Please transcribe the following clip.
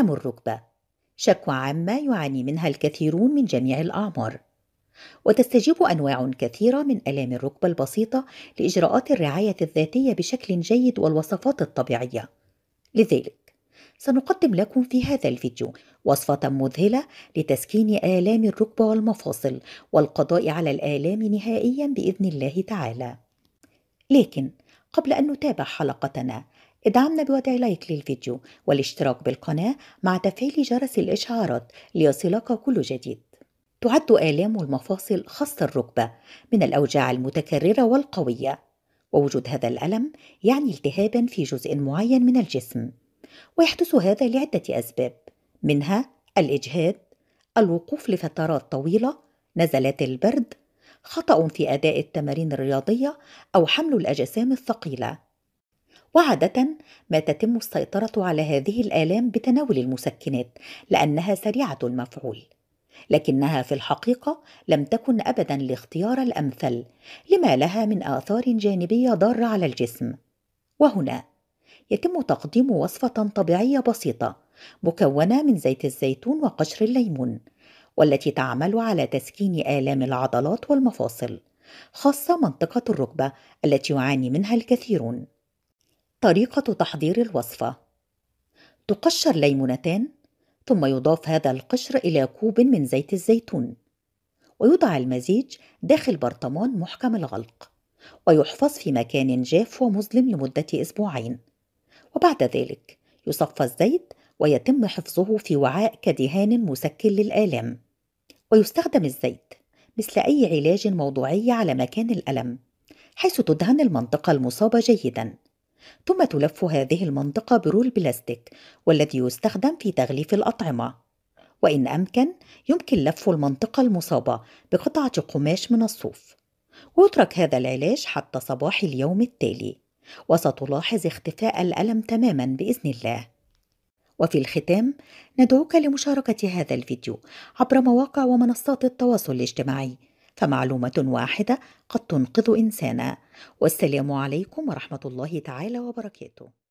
ألم الركبة شكوى عامة يعاني منها الكثيرون من جميع الأعمار وتستجيب أنواع كثيرة من آلام الركبة البسيطة لإجراءات الرعاية الذاتية بشكل جيد والوصفات الطبيعية لذلك سنقدم لكم في هذا الفيديو وصفة مذهلة لتسكين آلام الركبة والمفاصل والقضاء على الآلام نهائيا بإذن الله تعالى لكن قبل أن نتابع حلقتنا ادعمنا بوضع لايك للفيديو والاشتراك بالقناة مع تفعيل جرس الإشعارات ليصلك كل جديد تعد آلام المفاصل خاصة الركبة من الأوجاع المتكررة والقوية ووجود هذا الألم يعني التهابا في جزء معين من الجسم ويحدث هذا لعدة أسباب منها الإجهاد الوقوف لفترات طويلة نزلات البرد خطأ في أداء التمارين الرياضية أو حمل الأجسام الثقيلة وعادة ما تتم السيطرة على هذه الآلام بتناول المسكنات لأنها سريعة المفعول لكنها في الحقيقة لم تكن أبدا الاختيار الأمثل لما لها من آثار جانبية ضارة على الجسم وهنا يتم تقديم وصفة طبيعية بسيطة مكونة من زيت الزيتون وقشر الليمون والتي تعمل على تسكين آلام العضلات والمفاصل خاصة منطقة الركبة التي يعاني منها الكثيرون طريقة تحضير الوصفة تقشر ليمونتان ثم يضاف هذا القشر إلى كوب من زيت الزيتون ويوضع المزيج داخل برطمان محكم الغلق ويحفظ في مكان جاف ومظلم لمدة أسبوعين وبعد ذلك يصفى الزيت ويتم حفظه في وعاء كدهان مسكن للآلام ويستخدم الزيت مثل أي علاج موضوعي على مكان الألم حيث تدهن المنطقة المصابة جيدا ثم تلف هذه المنطقة برول بلاستيك والذي يستخدم في تغليف الأطعمة وإن أمكن يمكن لف المنطقة المصابة بقطعة قماش من الصوف ويترك هذا العلاج حتى صباح اليوم التالي وستلاحظ اختفاء الألم تماما بإذن الله وفي الختام ندعوك لمشاركة هذا الفيديو عبر مواقع ومنصات التواصل الاجتماعي فمعلومة واحدة قد تنقذ إنسانا والسلام عليكم ورحمة الله تعالى وبركاته